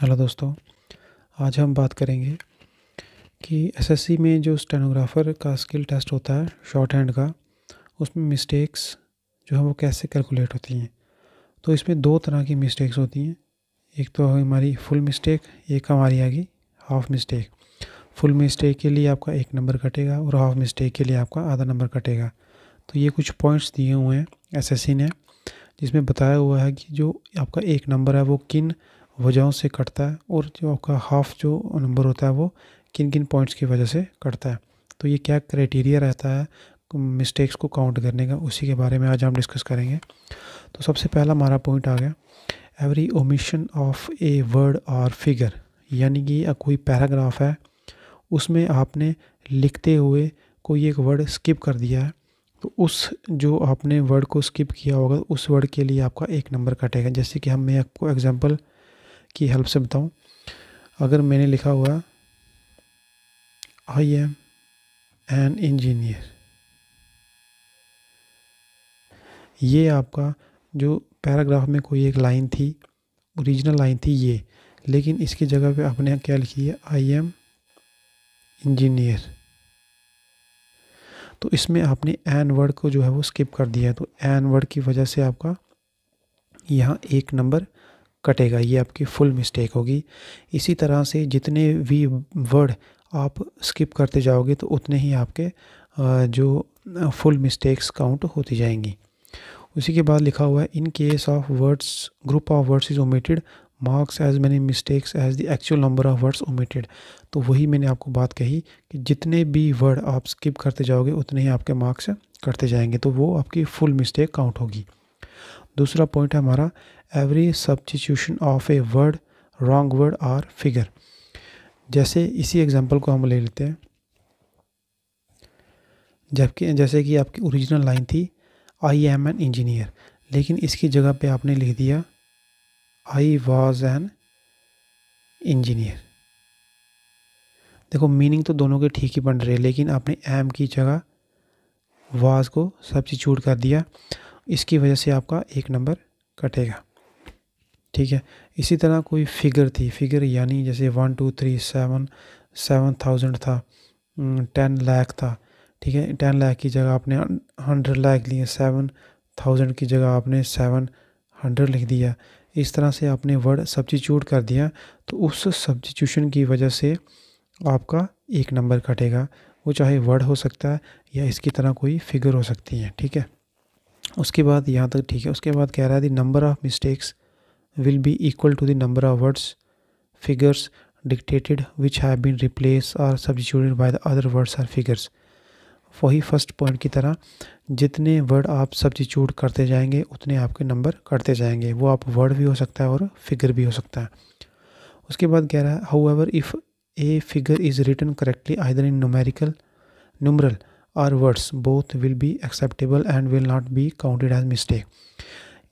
hello दोस्तों आज हम बात करेंगे कि एसएससी में जो स्टेनोग्राफर का स्किल टेस्ट होता है शॉर्ट हैंड का उसमें मिस्टेक्स जो है वो कैसे कैलकुलेट होती हैं तो इसमें दो तरह की मिस्टेक्स होती हैं एक तो हमारी फुल मिस्टेक एक हमारी आ गई हाफ मिस्टेक फुल मिस्टेक के लिए आपका एक नंबर कटेगा और हाफ मिस्टेक के लिए आपका आधा नंबर कटेगा तो ये कुछ पॉइंट्स दिए हुए हैं एसएससी ने जिसमें बताया हुआ है कि जो आपका एक नंबर है वो किन वजहों से कटता है और जो आपका हाफ जो नंबर होता है वो किन किन पॉइंट्स की वजह से कटता है तो ये क्या क्राइटेरिया रहता है मिस्टेक्स को काउंट करने का उसी के बारे में आज हम डिस्कस करेंगे तो सबसे पहला हमारा पॉइंट आ गया every omission of a word और फिगर यानी कि कोई पैराग्राफ है उसमें आपने लिखते हुए कोई एक वर्ड स्किप कर दिया है तो उस जो आपने वर्ड को स्किप किया होगा उस वर्ड के लिए आपका एक नंबर कटेगा जैसे कि हम मैं आपको एग्जांपल की हेल्प से बताऊँ अगर मैंने लिखा हुआ आई एम एन इंजीनियर ये आपका जो पैराग्राफ में कोई एक लाइन थी ओरिजिनल लाइन थी ये लेकिन इसकी जगह पे आपने क्या लिखी है आई एम इंजीनियर तो इसमें आपने एन वर्ड को जो है वो स्किप कर दिया है तो एन वर्ड की वजह से आपका यहाँ एक नंबर कटेगा ये आपकी फुल मिस्टेक होगी इसी तरह से जितने भी वर्ड आप स्किप करते जाओगे तो उतने ही आपके जो फुल मिस्टेक्स काउंट होती जाएंगी उसी के बाद लिखा हुआ है in case of words group of words is omitted marks as many mistakes as the actual number of words omitted तो वही मैंने आपको बात कही कि जितने भी वर्ड आप स्किप करते जाओगे उतने ही आपके मार्क्स करते जाएंगे तो वो आपकी फुल मिस्टेक काउंट होगी दूसरा पॉइंट है हमारा every substitution of a word wrong word और फिगर जैसे इसी एग्जांपल को हम ले लेते हैं जबकि जैसे कि आपकी ओरिजिनल लाइन थी आई एम एन इंजीनियर लेकिन इसकी जगह पे आपने लिख दिया आई वॉज एन इंजीनियर देखो मीनिंग तो दोनों के ठीक ही बन रहे लेकिन आपने एम की जगह वाज को सब्सिट्यूट कर दिया इसकी वजह से आपका एक नंबर कटेगा ठीक है इसी तरह कोई फिगर थी फिगर यानी जैसे one two three seven seven thousand था टेन लाख था ठीक है टेन लाख की जगह आपने हंड्रेड लाख लिए सेवन थाउजेंड की जगह आपने सेवन हंड्रेड लिख दिया इस तरह से आपने वर्ड सब्जीट्यूट कर दिया तो उस सब्जीट्यूशन की वजह से आपका एक नंबर कटेगा वो चाहे वर्ड हो सकता है या इसकी तरह कोई फिगर हो सकती है ठीक है उसके बाद यहाँ तक ठीक है उसके बाद कह रहा है the number of mistakes will be equal to the number of words figures dictated which have been replaced or substituted by the other words or figures वही फर्स्ट पॉइंट की तरह जितने वर्ड आप सब्सिट्यूट करते जाएंगे उतने आपके नंबर कटते जाएंगे वो आप वर्ड भी हो सकता है और फिगर भी हो सकता है उसके बाद कह रहा है however if a figure is written correctly either in numerical numeral or words both will be acceptable and will not be counted as mistake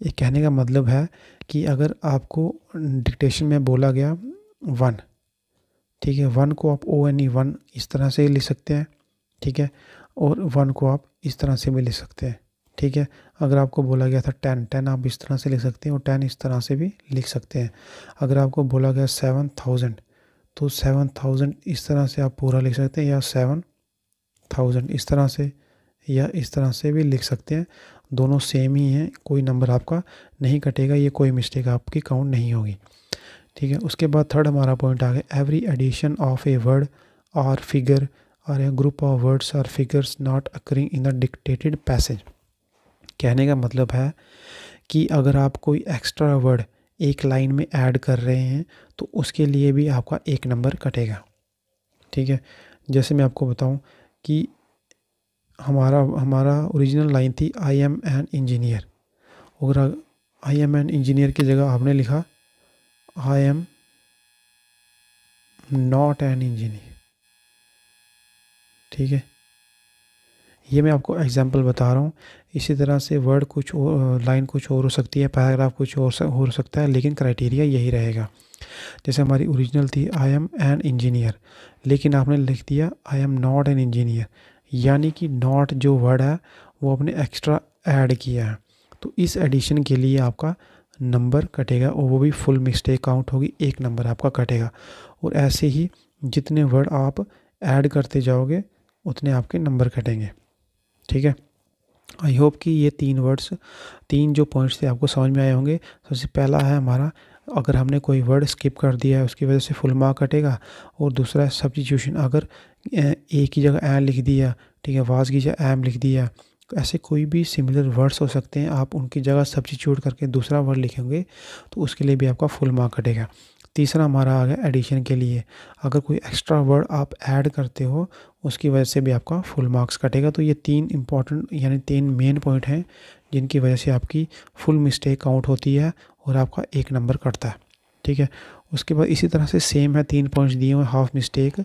ये कहने का मतलब है कि अगर आपको डिक्टेशन में बोला गया वन ठीक है वन को आप ओ एन ई वन इस तरह से लिख सकते हैं ठीक है और वन को आप इस तरह से भी लिख सकते हैं ठीक है अगर आपको बोला गया था टेन टेन आप इस तरह से लिख सकते हैं और टेन इस तरह से भी लिख सकते हैं अगर आपको बोला गया सेवन थाउजेंड तो सेवन थाउजेंड इस तरह से आप पूरा लिख सकते हैं या सेवन थाउजेंड इस तरह से या इस तरह से भी लिख सकते हैं दोनों सेम ही हैं कोई नंबर आपका नहीं कटेगा ये कोई मिस्टेक आपकी काउंट नहीं होगी ठीक है उसके बाद थर्ड हमारा पॉइंट आ गया every addition of a word और फिगर और ए ग्रुप ऑफ वर्ड्स और figures not occurring in the dictated passage कहने का मतलब है कि अगर आप कोई एक्स्ट्रा वर्ड एक लाइन में ऐड कर रहे हैं तो उसके लिए भी आपका एक नंबर कटेगा ठीक है जैसे मैं आपको बताऊं कि हमारा हमारा ओरिजिनल लाइन थी आई एम एन इंजीनियर और आई एम एन इंजीनियर की जगह आपने लिखा I am not an engineer ठीक है ये मैं आपको एग्जांपल बता रहा हूँ इसी तरह से वर्ड कुछ और लाइन कुछ और हो सकती है पैराग्राफ कुछ और हो सकता है लेकिन क्राइटेरिया यही रहेगा जैसे हमारी ओरिजिनल थी आई एम एन इंजीनियर लेकिन आपने लिख दिया I am not an engineer यानी कि नॉट जो वर्ड है वो आपने एक्स्ट्रा ऐड किया है तो इस एडिशन के लिए आपका नंबर कटेगा और वो भी फुल मिस्टेक काउंट होगी एक नंबर आपका कटेगा और ऐसे ही जितने वर्ड आप ऐड करते जाओगे उतने आपके नंबर कटेंगे ठीक है आई होप कि ये तीन वर्ड्स तीन जो पॉइंट्स थे आपको समझ में आए होंगे सबसे पहला है हमारा अगर हमने कोई वर्ड स्किप कर दिया है उसकी वजह से फुल मार्क कटेगा और दूसरा सब्जीट्यूशन अगर ए की जगह ए लिख दिया ठीक है वाज की जगह एम लिख दिया तो ऐसे कोई भी सिमिलर वर्ड्स हो सकते हैं आप उनकी जगह सब्जीट्यूट करके दूसरा वर्ड लिखेंगे तो उसके लिए भी आपका फुल मार्क कटेगा तीसरा हमारा आ गया एडिशन के लिए अगर कोई एक्स्ट्रा वर्ड आप ऐड करते हो उसकी वजह से भी आपका फुल मार्क्स कटेगा तो ये तीन इंपॉर्टेंट यानी तीन मेन पॉइंट हैं जिनकी वजह से आपकी फुल मिस्टेक काउंट होती है और आपका एक नंबर कटता है ठीक है उसके बाद इसी तरह से सेम है तीन पॉइंट्स दिए हुए हाफ मिस्टेक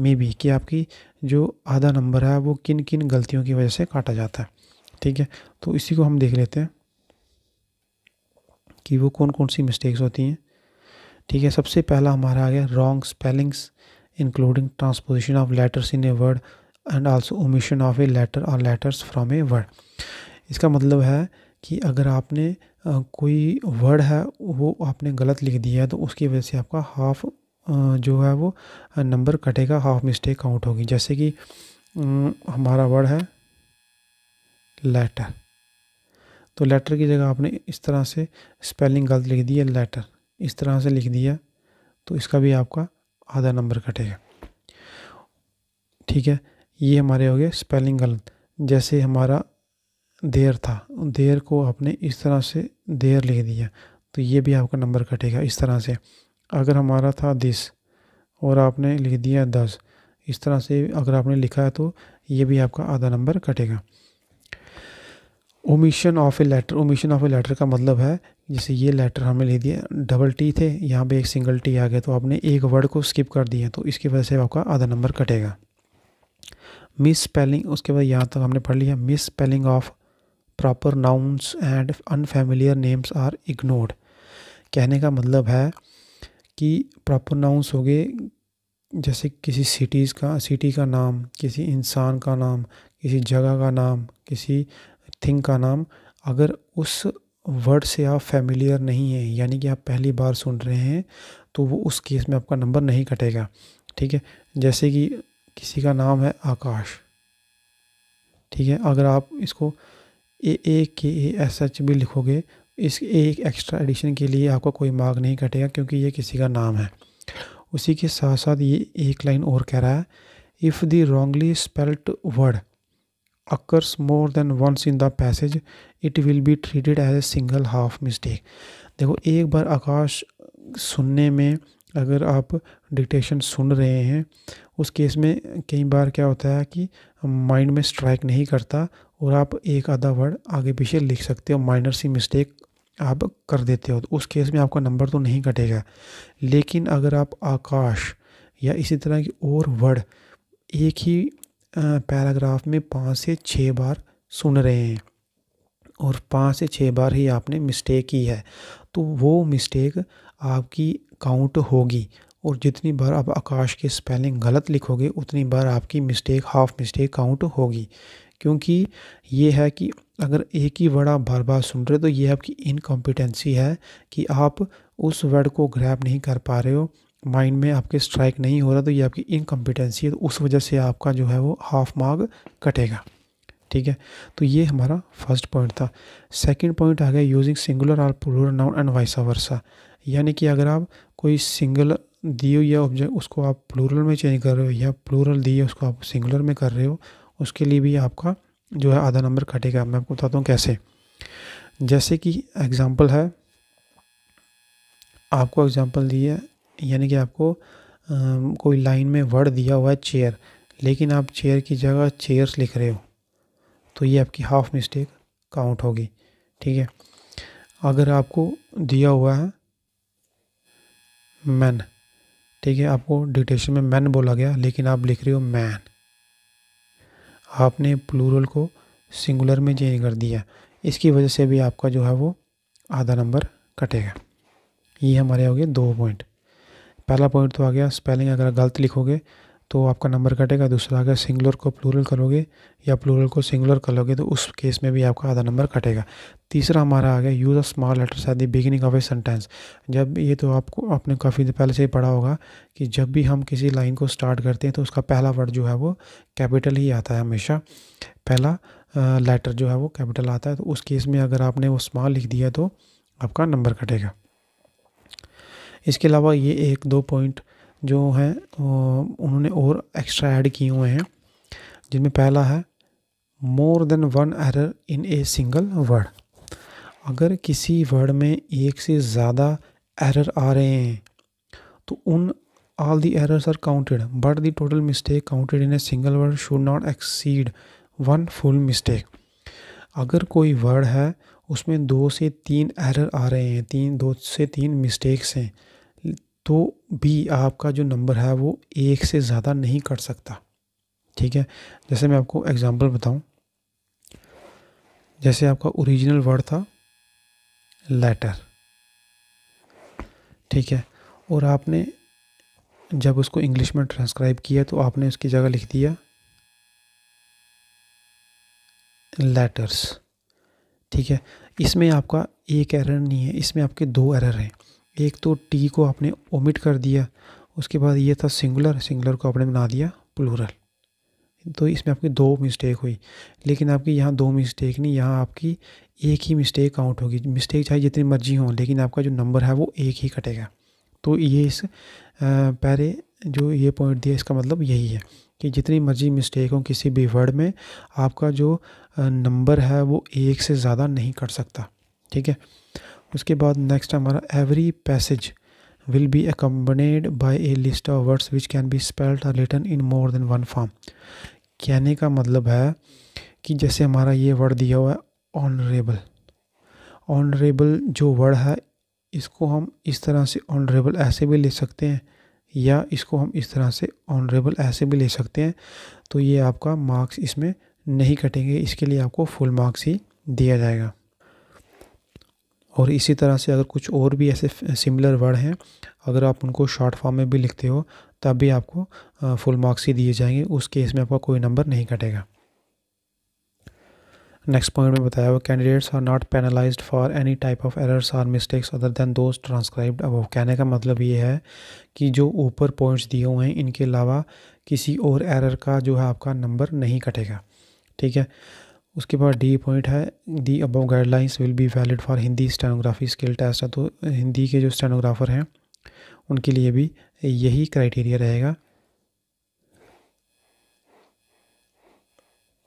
में भी कि आपकी जो आधा नंबर है वो किन किन गलतियों की वजह से काटा जाता है ठीक है तो इसी को हम देख लेते हैं कि वो कौन कौन सी मिस्टेक्स होती हैं ठीक है सबसे पहला हमारा आ गया wrong spellings including transposition of letters in a word and also omission of a letter और लेटर्स फ्रॉम ए वर्ड इसका मतलब है कि अगर आपने कोई वर्ड है वो आपने गलत लिख दिया है तो उसकी वजह से आपका हाफ़ जो है वो नंबर कटेगा हाफ मिस्टेक काउंट होगी जैसे कि हमारा वर्ड है लेटर तो लेटर की जगह आपने इस तरह से स्पेलिंग गलत लिख दी है लेटर इस तरह से लिख दिया तो इसका भी आपका आधा नंबर कटेगा ठीक है ये हमारे हो गए स्पेलिंग गलत जैसे हमारा देर था देर को आपने इस तरह से देर लिख दिया तो ये भी आपका नंबर कटेगा इस तरह से अगर हमारा था दिस और आपने लिख दिया दस इस तरह से अगर आपने लिखा है तो ये भी आपका आधा नंबर कटेगा omission of a letter omission of a letter का मतलब है जैसे ये लेटर हमने ले दिया डबल टी थे यहाँ पे एक सिंगल टी आ गया तो आपने एक वर्ड को स्किप कर दिया तो इसकी वजह से आपका आधा नंबर कटेगा मिस स्पेलिंग उसके बाद यहाँ तक हमने पढ़ लिया misspelling of proper nouns and unfamiliar names are ignored कहने का मतलब है कि प्रॉपर नाउन्स हो गए जैसे किसी सिटीज़ का सिटी का नाम किसी इंसान का नाम किसी जगह का नाम किसी थिंग का नाम अगर उस वर्ड से आप फैमिलियर नहीं हैं यानी कि आप पहली बार सुन रहे हैं तो वो उस केस में आपका नंबर नहीं कटेगा ठीक है जैसे कि किसी का नाम है आकाश ठीक है अगर आप इसको ए ए के ए एस एच भी लिखोगे इस एक एक्स्ट्रा एडिशन के लिए आपका कोई मार्ग नहीं कटेगा क्योंकि ये किसी का नाम है उसी के साथ साथ ये एक लाइन और कह रहा है if the wrongly spelt word occurs more than once in the passage it will be treated as a single half mistake देखो एक बार आकाश सुनने में अगर आप डिक्टेशन सुन रहे हैं उस केस में कई बार क्या होता है कि माइंड में स्ट्राइक नहीं करता और आप एक आधा वर्ड आगे पीछे लिख सकते हो माइनर सी मिस्टेक आप कर देते हो तो उस केस में आपका नंबर तो नहीं कटेगा लेकिन अगर आप आकाश या इसी तरह की और वर्ड एक ही पैराग्राफ में पाँच से छः बार सुन रहे हैं और पाँच से छः बार ही आपने मिस्टेक की है तो वो मिस्टेक आपकी काउंट होगी और जितनी बार आप आकाश की स्पेलिंग गलत लिखोगे उतनी बार आपकी मिस्टेक हाफ मिस्टेक काउंट होगी क्योंकि ये है कि अगर एक ही वर्ड आप बार बार सुन रहे हो तो ये आपकी इनकॉम्पिटेंसी है कि आप उस वर्ड को ग्रैप नहीं कर पा रहे हो माइंड में आपके स्ट्राइक नहीं हो रहा तो ये आपकी इनकम्पिटेंसी है तो उस वजह से आपका जो है वो हाफ मार्ग कटेगा ठीक है तो ये हमारा फर्स्ट पॉइंट था सेकंड पॉइंट आ गया यूजिंग सिंगुलर और plural noun and vice versa यानी कि अगर आप कोई सिंगल दिए या ऑब्जेक्ट उसको आप प्लूरल में चेंज कर रहे हो या प्लूरल दिए उसको आप सिंगुलर में कर रहे हो उसके लिए भी आपका जो है आधा नंबर कटेगा मैं आपको बताता हूँ कैसे जैसे कि एग्ज़ाम्पल है आपको एग्ज़ाम्पल दिया यानी कि आपको आ, कोई लाइन में वर्ड दिया हुआ है चेयर लेकिन आप चेयर की जगह चेयर्स लिख रहे हो तो ये आपकी हाफ़ मिस्टेक काउंट होगी ठीक है अगर आपको दिया हुआ है मैन ठीक है आपको डिटेशन में मैन बोला गया लेकिन आप लिख रहे हो मैन आपने प्लूरल को सिंगुलर में चेंज कर दिया इसकी वजह से भी आपका जो है वो आधा नंबर कटेगा ये हमारे हो गए दो पॉइंट पहला पॉइंट तो आ गया स्पेलिंग अगर गलत लिखोगे तो आपका नंबर कटेगा दूसरा अगर सिंगुलर को प्लूरल करोगे या प्लूरल को सिंगुलर करोगे तो उस केस में भी आपका आधा नंबर कटेगा तीसरा हमारा आ गया use of small letters at the beginning of a sentence जब ये तो आपको आपने काफ़ी पहले से ही पढ़ा होगा कि जब भी हम किसी लाइन को स्टार्ट करते हैं तो उसका पहला वर्ड जो है वो कैपिटल ही आता है हमेशा पहला लेटर जो है वो कैपिटल आता है तो उस केस में अगर आपने वो स्मॉल लिख दिया तो आपका नंबर कटेगा इसके अलावा ये एक दो पॉइंट जो हैं उन्होंने और एक्स्ट्रा ऐड किए हुए हैं जिनमें पहला है more than one error in a single word अगर किसी वर्ड में एक से ज़्यादा एरर आ रहे हैं तो उन all the errors are counted but the total mistake counted in a single word should not exceed one full mistake अगर कोई वर्ड है उसमें दो से तीन एरर आ रहे हैं तीन दो से तीन मिस्टेक्स हैं तो भी आपका जो नंबर है वो एक से ज़्यादा नहीं कट सकता ठीक है जैसे मैं आपको एग्ज़ाम्पल बताऊं जैसे आपका ओरिजिनल वर्ड था लेटर ठीक है और आपने जब उसको इंग्लिश में ट्रांसक्राइब किया तो आपने उसकी जगह लिख दिया लेटर्स ठीक है इसमें आपका एक एरर नहीं है इसमें आपके दो एरर हैं एक तो टी को आपने ओमिट कर दिया उसके बाद ये था सिंगुलर सिंगुलर को आपने बना दिया प्लूरल तो इसमें आपकी दो मिस्टेक हुई लेकिन आपकी यहाँ दो मिस्टेक नहीं यहाँ आपकी एक ही मिस्टेक काउंट होगी मिस्टेक चाहे जितनी मर्जी हो लेकिन आपका जो नंबर है वो एक ही कटेगा तो ये इस पहले जो ये पॉइंट दिया इसका मतलब यही है कि जितनी मर्जी मिस्टेक हो किसी भी वर्ड में आपका जो नंबर है वो एक से ज़्यादा नहीं कट सकता ठीक है उसके बाद नेक्स्ट हमारा every passage will be accompanied by a list of words which can be spelled और written in more than one form कहने का मतलब है कि जैसे हमारा ये वर्ड दिया हुआ है ऑनरेबल ऑनरेबल जो वर्ड है इसको हम इस तरह से ऑनरेबल ऐसे भी ले सकते हैं या इसको हम इस तरह से ऑनरेबल ऐसे भी ले सकते हैं तो ये आपका मार्क्स इसमें नहीं कटेंगे इसके लिए आपको फुल मार्क्स ही दिया जाएगा और इसी तरह से अगर कुछ और भी ऐसे सिमिलर वर्ड हैं अगर आप उनको शॉर्ट फॉर्म में भी लिखते हो तब भी आपको फुल मार्क्स ही दिए जाएंगे उस केस में आपका कोई नंबर नहीं कटेगा नेक्स्ट पॉइंट में बताया हुआ candidates are not penalise for any type of errors or mistakes other than those transcribed अब कहने का मतलब ये है कि जो ऊपर पॉइंट्स दिए हुए हैं इनके अलावा किसी और एरर का जो है आपका नंबर नहीं कटेगा ठीक है उसके बाद डी पॉइंट है the above guidelines will be valid for Hindi stenography skill test है तो हिंदी के जो स्टेनोग्राफर हैं उनके लिए भी यही क्राइटेरिया रहेगा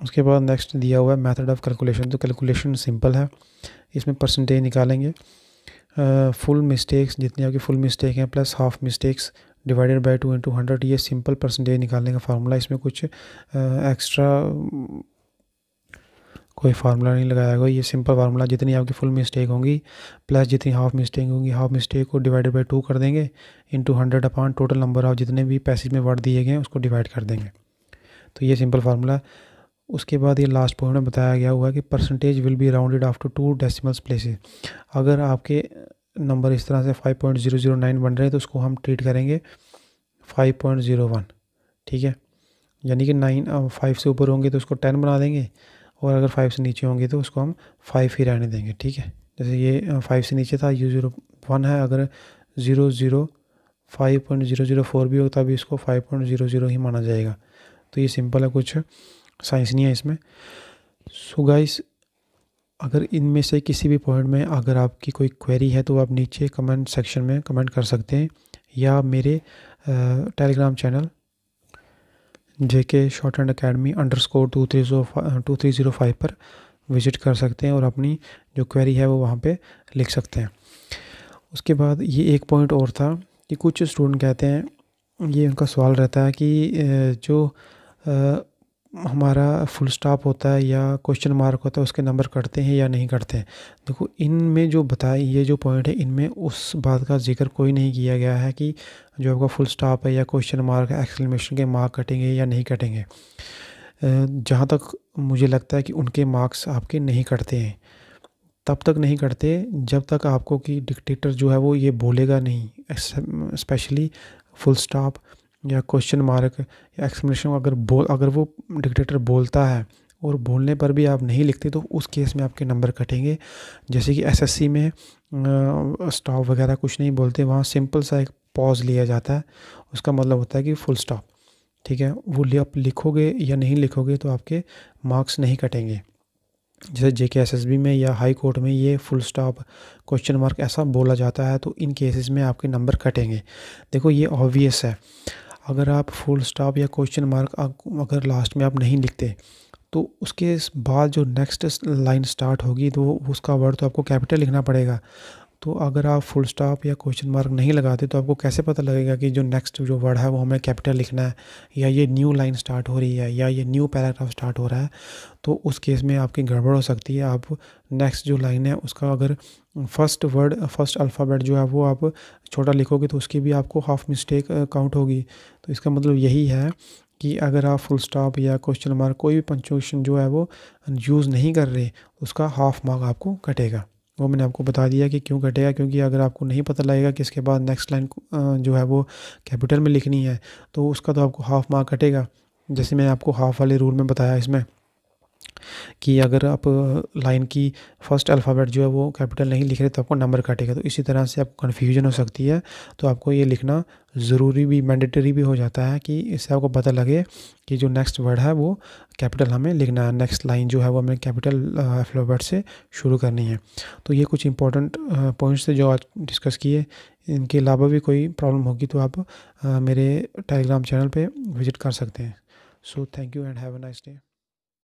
उसके बाद नेक्स्ट दिया हुआ है मेथड ऑफ कैलकुलेशन तो कैलकुलेशन सिंपल है इसमें परसेंटेज निकालेंगे फुल मिस्टेक्स जितने आपके फुल मिस्टेक हैं plus half mistakes divided by two into hundred ये सिंपल परसेंटेज निकालने का फार्मूला इसमें कुछ एक्स्ट्रा कोई फार्मूला नहीं लगाया गया ये सिंपल फार्मूला जितनी आपकी फुल मिस्टेक होंगी प्लस जितनी हाफ मिस्टेक होंगी हाफ मिस्टेक को डिवाइडेड बाई टू कर देंगे into hundred upon total number of जितने भी पैसेज में वर्ड दिए गए उसको डिवाइड कर देंगे तो ये सिंपल फार्मूला उसके बाद ये लास्ट पॉइंट में बताया गया हुआ कि percentage will be rounded after two decimals places अगर आपके नंबर इस तरह से five point zero zero nine बन रहे हैं तो उसको हम ट्रीट करेंगे फाइव पॉइंट जीरो वन ठीक है यानी कि नाइन फाइव uh, से ऊपर होंगे तो उसको टेन बना देंगे और अगर फाइव से नीचे होंगे तो उसको हम फाइव ही रहने देंगे ठीक है जैसे ये फाइव से नीचे था यू ज़ीरो वन है अगर zero zero five point zero zero four भी होता तभी इसको फाइव पॉइंट ज़ीरो ज़ीरो ही माना जाएगा तो ये सिंपल है कुछ साइंस नहीं है इसमें सो so गाइस अगर इनमें से किसी भी पॉइंट में अगर आपकी कोई क्वेरी है तो आप नीचे कमेंट सेक्शन में कमेंट कर सकते हैं या मेरे Telegram channel J K short and academy underscore two three zero two three zero five पर विज़िट कर सकते हैं और अपनी जो क्वेरी है वो वहाँ पे लिख सकते हैं उसके बाद ये एक पॉइंट और था कि कुछ स्टूडेंट कहते हैं ये उनका सवाल रहता है कि जो हमारा फुल स्टॉप होता है या क्वेश्चन मार्क होता है उसके नंबर कटते हैं या नहीं कटते हैं देखो इनमें जो बताए ये जो पॉइंट है इनमें उस बात का जिक्र कोई नहीं किया गया है कि जो आपका फुल स्टॉप है या क्वेश्चन मार्क एक्सक्लेमेशन के मार्क कटेंगे या नहीं कटेंगे जहाँ तक मुझे लगता है कि उनके मार्क्स आपके नहीं कटते हैं तब तक नहीं कटते जब तक आपको कि डिक्टेटर जो है वो ये बोलेगा नहीं स्पेशली फुल स्टॉप या क्वेश्चन मार्क या एक्सप्लेनेशन अगर बोल अगर वो डिक्टेटर बोलता है और बोलने पर भी आप नहीं लिखते तो उस केस में आपके नंबर कटेंगे जैसे कि एसएससी में स्टॉप वगैरह कुछ नहीं बोलते वहाँ सिंपल सा एक पॉज लिया जाता है उसका मतलब होता है कि फुल स्टॉप ठीक है वो आप लिखोगे या नहीं लिखोगे तो आपके मार्क्स नहीं कटेंगे जैसे जे के एस एस बी में या हाई कोर्ट में ये फुल स्टॉप क्वेश्चन मार्क ऐसा बोला जाता है तो इन केसेस में आपके नंबर कटेंगे देखो ये ऑब्वियस है अगर आप फुल स्टॉप या क्वेश्चन मार्क अगर लास्ट में आप नहीं लिखते तो उसके बाद जो नेक्स्ट लाइन स्टार्ट होगी तो उसका वर्ड तो आपको कैपिटल लिखना पड़ेगा तो अगर आप फुल स्टॉप या क्वेश्चन मार्क नहीं लगाते तो आपको कैसे पता लगेगा कि जो नेक्स्ट जो वर्ड है वो हमें कैपिटल लिखना है या ये न्यू लाइन स्टार्ट हो रही है या ये न्यू पैराग्राफ स्टार्ट हो रहा है तो उस केस में आपकी गड़बड़ हो सकती है आप नेक्स्ट जो लाइन है उसका अगर फर्स्ट वर्ड फर्स्ट अल्फ़ाबेट जो है वो आप छोटा लिखोगे तो उसकी भी आपको हाफ मिस्टेक काउंट होगी तो इसका मतलब यही है कि अगर आप फुल स्टॉप या क्वेश्चन मार्क कोई भी पंचुएशन जो है वो यूज़ नहीं कर रहे उसका हाफ मार्क आपको कटेगा वो मैंने आपको बता दिया कि क्यों घटेगा क्योंकि अगर आपको नहीं पता लगेगा कि इसके बाद नेक्स्ट लाइन जो है वो कैपिटल में लिखनी है तो उसका तो आपको हाफ मार्क कटेगा जैसे मैंने आपको हाफ वाले रूल में बताया इसमें कि अगर आप लाइन की फर्स्ट अल्फ़ाबेट जो है वो कैपिटल नहीं लिख रहे तो आपको नंबर काटेगा तो इसी तरह से आपको कन्फ्यूजन हो सकती है तो आपको ये लिखना ज़रूरी भी मैंडेटरी भी हो जाता है कि इससे आपको पता लगे कि जो नेक्स्ट वर्ड है वो कैपिटल हमें लिखना है नेक्स्ट लाइन जो है वो हमें कैपिटल अल्फ़ाबेट से शुरू करनी है तो ये कुछ इंपॉर्टेंट पॉइंट्स थे जो आज डिस्कस किए इनके अलावा भी कोई प्रॉब्लम होगी तो आप आ, मेरे टेलीग्राम चैनल पर विज़िट कर सकते हैं so thank you and have a nice day